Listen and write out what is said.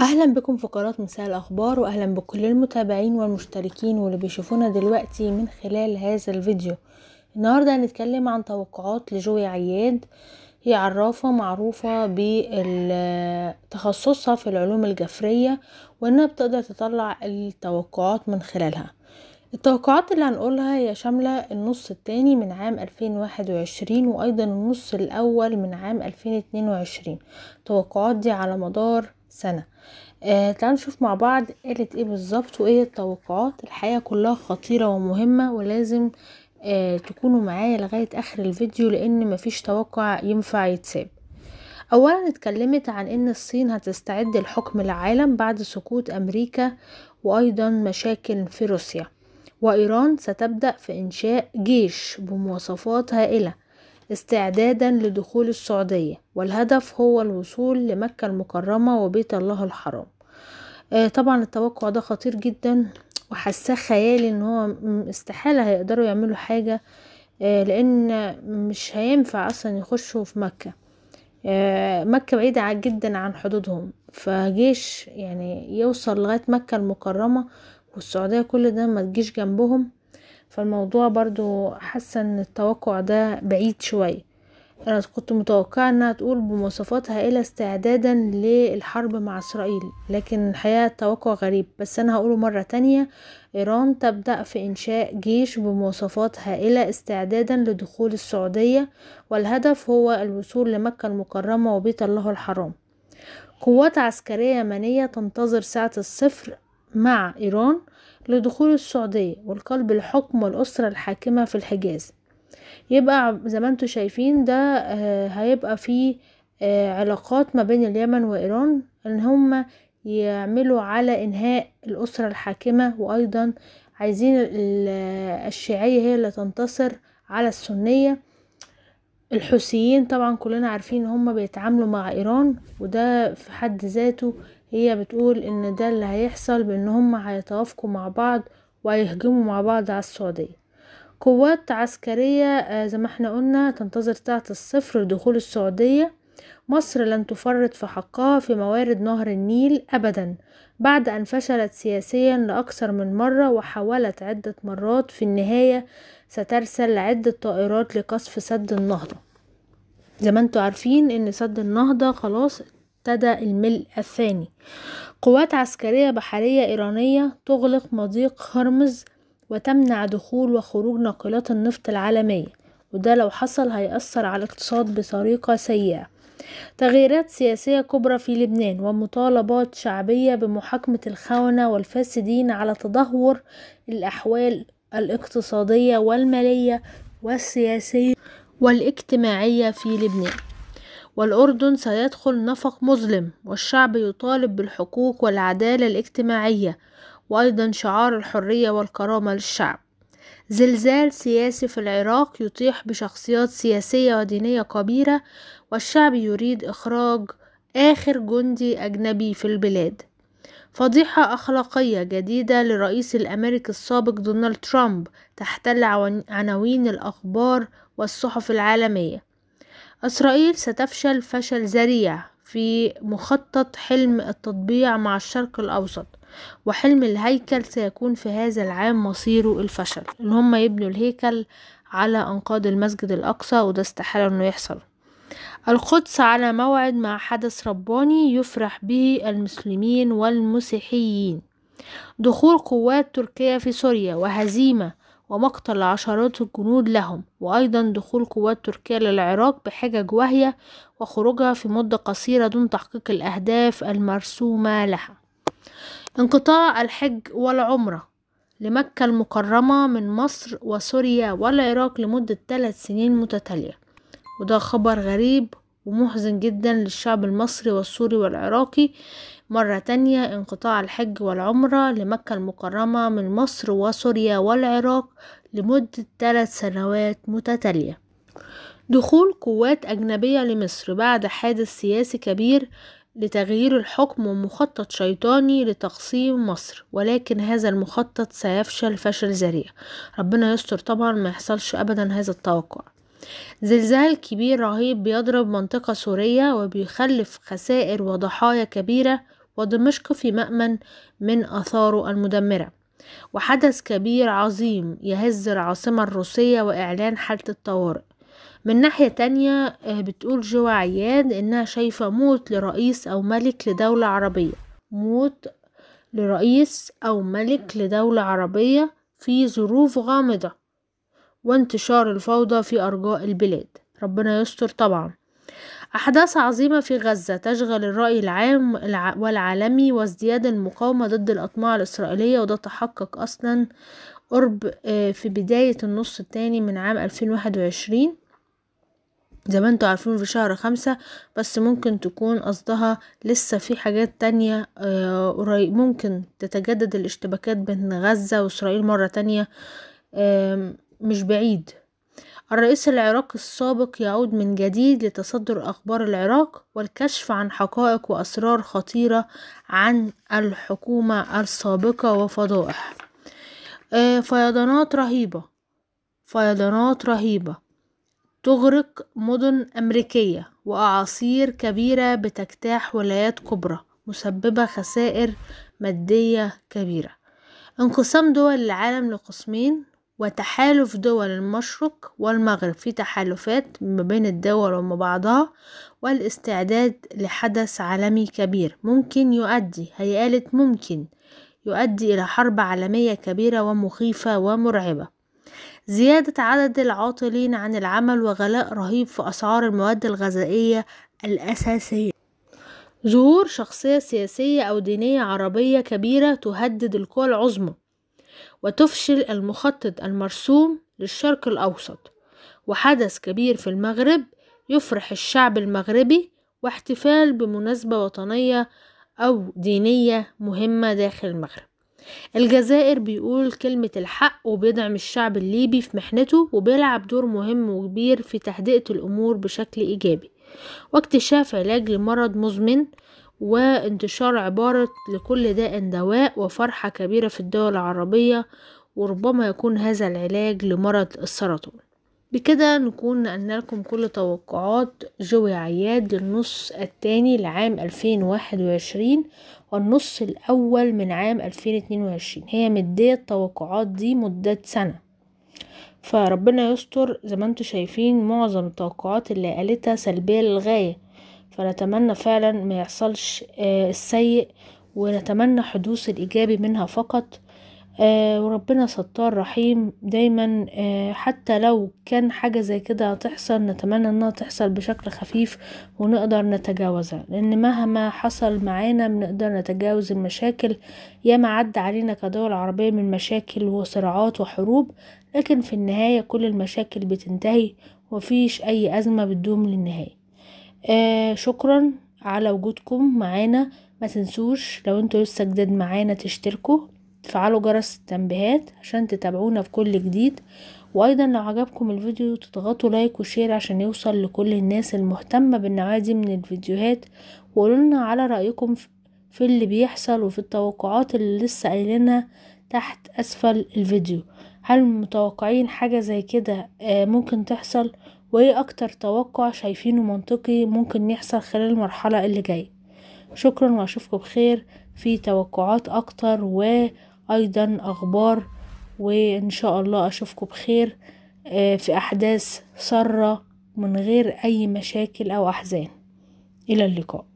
اهلا بكم في قناة مساء الاخبار واهلا بكل المتابعين والمشتركين واللي بيشوفونا دلوقتي من خلال هذا الفيديو النهاردة هنتكلم عن توقعات لجوي عياد هي عرافة معروفة بتخصصها في العلوم الجفرية وانها بتقدر تطلع التوقعات من خلالها التوقعات اللي هنقولها هي شاملة النص التاني من عام 2021 وأيضا النص الأول من عام 2022 التوقعات دي على مدار سنة آه تعالوا نشوف مع بعض قالت ايه بالظبط وايه التوقعات الحياة كلها خطيرة ومهمة ولازم آه تكونوا معايا لغاية اخر الفيديو لان مفيش توقع ينفع يتساب اولا اتكلمت عن ان الصين هتستعد لحكم العالم بعد سقوط امريكا وايضا مشاكل في روسيا وايران ستبدأ في انشاء جيش بمواصفات هائلة استعدادا لدخول السعودية والهدف هو الوصول لمكة المكرمة وبيت الله الحرام آه، طبعا التوقع ده خطير جدا وحساه خيالي ان هو استحالة هيقدروا يعملوا حاجة آه، لان مش هينفع اصلا يخشوا في مكة آه، مكة بعيدة جدا عن حدودهم فجيش يعني يوصل لغاية مكة المكرمة والسعودية كل ده ما تجيش جنبهم فالموضوع برضو حاسة ان التوقع ده بعيد شوية انا كنت متوقعة انها تقول بمواصفات هائلة استعدادا للحرب مع اسرائيل لكن الحقيقة التوقع غريب بس انا هقوله مرة تانية ايران تبدأ في انشاء جيش بمواصفات هائلة استعدادا لدخول السعودية والهدف هو الوصول لمكة المكرمة وبيت الله الحرام قوات عسكرية يمنية تنتظر ساعة الصفر مع إيران لدخول السعودية والقلب الحكم والأسرة الحاكمة في الحجاز يبقى زي ما انتم شايفين ده آه، هيبقى فيه آه، علاقات ما بين اليمن وإيران ان هما يعملوا على انهاء الأسرة الحاكمة وأيضا عايزين الشيعية هي اللي تنتصر على السنية الحوثيين طبعا كلنا عارفين ان هم بيتعاملوا مع ايران وده في حد ذاته هي بتقول ان ده اللي هيحصل بان هم هيتوافقوا مع بعض وهيهجموا مع بعض على السعودية قوات عسكرية آه، زي ما احنا قلنا تنتظر تحت الصفر لدخول السعودية مصر لن تفرط في حقها في موارد نهر النيل أبدا بعد أن فشلت سياسيا لأكثر من مرة وحاولت عدة مرات في النهاية سترسل عدة طائرات لقصف سد النهضة زي ما انتوا عارفين ان سد النهضة خلاص ابتدى الملء الثاني قوات عسكرية بحرية إيرانية تغلق مضيق هرمز وتمنع دخول وخروج ناقلات النفط العالمية وده لو حصل هيأثر على الاقتصاد بطريقة سيئة تغييرات سياسية كبرى في لبنان ومطالبات شعبية بمحاكمة الخونة والفاسدين على تدهور الأحوال الاقتصادية والمالية والسياسية والاجتماعية في لبنان والأردن سيدخل نفق مظلم والشعب يطالب بالحقوق والعدالة الاجتماعية وأيضا شعار الحرية والكرامة للشعب زلزال سياسي في العراق يطيح بشخصيات سياسية ودينية كبيرة والشعب يريد إخراج آخر جندي أجنبي في البلاد فضيحة أخلاقية جديدة لرئيس الأمريكي السابق دونالد ترامب تحتل عناوين الأخبار والصحف العالمية إسرائيل ستفشل فشل ذريع في مخطط حلم التطبيع مع الشرق الأوسط وحلم الهيكل سيكون في هذا العام مصيره الفشل إن هم يبنوا الهيكل على أنقاض المسجد الأقصى وده استحالة إنه يحصل القدس على موعد مع حدث رباني يفرح به المسلمين والمسيحيين دخول قوات تركيا في سوريا وهزيمة ومقتل عشرات الجنود لهم وأيضا دخول قوات تركيا للعراق بحجج واهية وخروجها في مدة قصيرة دون تحقيق الأهداف المرسومة لها انقطاع الحج والعمرة لمكة المكرمة من مصر وسوريا والعراق لمدة ثلاث سنين متتالية وده خبر غريب ومحزن جدا للشعب المصري والسوري والعراقي مرة تانية انقطاع الحج والعمرة لمكة المكرمة من مصر وسوريا والعراق لمدة ثلاث سنوات متتالية دخول قوات أجنبية لمصر بعد حادث سياسي كبير لتغيير الحكم ومخطط شيطاني لتقسيم مصر ولكن هذا المخطط سيفشل فشل ذريع ربنا يستر طبعا ما يحصلش أبدا هذا التوقع زلزال كبير رهيب بيضرب منطقة سورية وبيخلف خسائر وضحايا كبيرة ودمشق في مأمن من آثاره المدمرة وحدث كبير عظيم يهز العاصمة الروسية وإعلان حالة الطوارئ من ناحية تانية آه، بتقول جوا عياد إنها شايفة موت لرئيس أو ملك لدولة عربية موت لرئيس أو ملك لدولة عربية في ظروف غامضة وانتشار الفوضى في أرجاء البلاد ربنا يستر طبعا أحداث عظيمة في غزة تشغل الرأي العام والعالمي وازدياد المقاومة ضد الأطماع الإسرائيلية وده تحقق أصلا قرب آه، في بداية النص الثاني من عام 2021 زي ما انتوا عارفين في شهر خمسة بس ممكن تكون قصدها لسه في حاجات تانية آه، ممكن تتجدد الاشتباكات بين غزة وإسرائيل مرة تانية مش بعيد الرئيس العراقي السابق يعود من جديد لتصدر أخبار العراق والكشف عن حقائق وأسرار خطيرة عن الحكومة السابقة وفضائح آه، فيضانات رهيبة فيضانات رهيبة تغرق مدن أمريكية وأعاصير كبيرة بتجتاح ولايات كبرى مسببة خسائر مادية كبيرة انقسام دول العالم لقسمين وتحالف دول المشرق والمغرب في تحالفات ما بين الدول وما بعضها والاستعداد لحدث عالمي كبير ممكن يؤدي هي قالت ممكن يؤدي إلى حرب عالمية كبيرة ومخيفة ومرعبة زيادة عدد العاطلين عن العمل وغلاء رهيب في أسعار المواد الغذائية الأساسية ظهور شخصية سياسية أو دينية عربية كبيرة تهدد القوى العظمى وتفشل المخطط المرسوم للشرق الأوسط وحدث كبير في المغرب يفرح الشعب المغربي واحتفال بمناسبة وطنية أو دينية مهمة داخل المغرب الجزائر بيقول كلمة الحق وبيدعم الشعب الليبي في محنته وبيلعب دور مهم وكبير في تهدئة الأمور بشكل إيجابي واكتشاف علاج لمرض مزمن وانتشار عبارة لكل داء دواء وفرحة كبيرة في الدول العربية وربما يكون هذا العلاج لمرض السرطان بكده نكون نقلنا لكم كل توقعات جوي عياد للنص الثاني لعام 2021 والنص الأول من عام 2022 هي مدية التوقعات دي مدة سنة فربنا يستر زي ما انتم شايفين معظم التوقعات اللي قالتها سلبية للغاية فنتمنى فعلا ما يحصلش آه، السيء ونتمنى حدوث الإيجابي منها فقط آه، وربنا ستار رحيم دايما آه، حتى لو كان حاجة زي كده هتحصل نتمنى انها تحصل بشكل خفيف ونقدر نتجاوزها لان مهما حصل معانا بنقدر نتجاوز المشاكل ياما عدى علينا كدول عربية من مشاكل وصراعات وحروب لكن في النهاية كل المشاكل بتنتهي وفيش اي ازمة بتدوم للنهاية آه شكرا على وجودكم معانا ما تنسوش لو انتوا لسه جداد معانا تشتركوا تفعلوا جرس التنبيهات عشان تتابعونا في كل جديد وايضا لو عجبكم الفيديو تضغطوا لايك وشير عشان يوصل لكل الناس المهتمة بالنوعية دي من الفيديوهات وقولولنا على رأيكم في اللي بيحصل وفي التوقعات اللي لسه قايلينها تحت اسفل الفيديو هل متوقعين حاجة زي كده آه، ممكن تحصل وايه اكتر توقع شايفينه منطقي ممكن يحصل خلال المرحلة اللي جاية شكرا واشوفكم بخير في توقعات اكتر وايضا اخبار وان شاء الله اشوفكم بخير آه، في احداث سارة من غير اي مشاكل او احزان الى اللقاء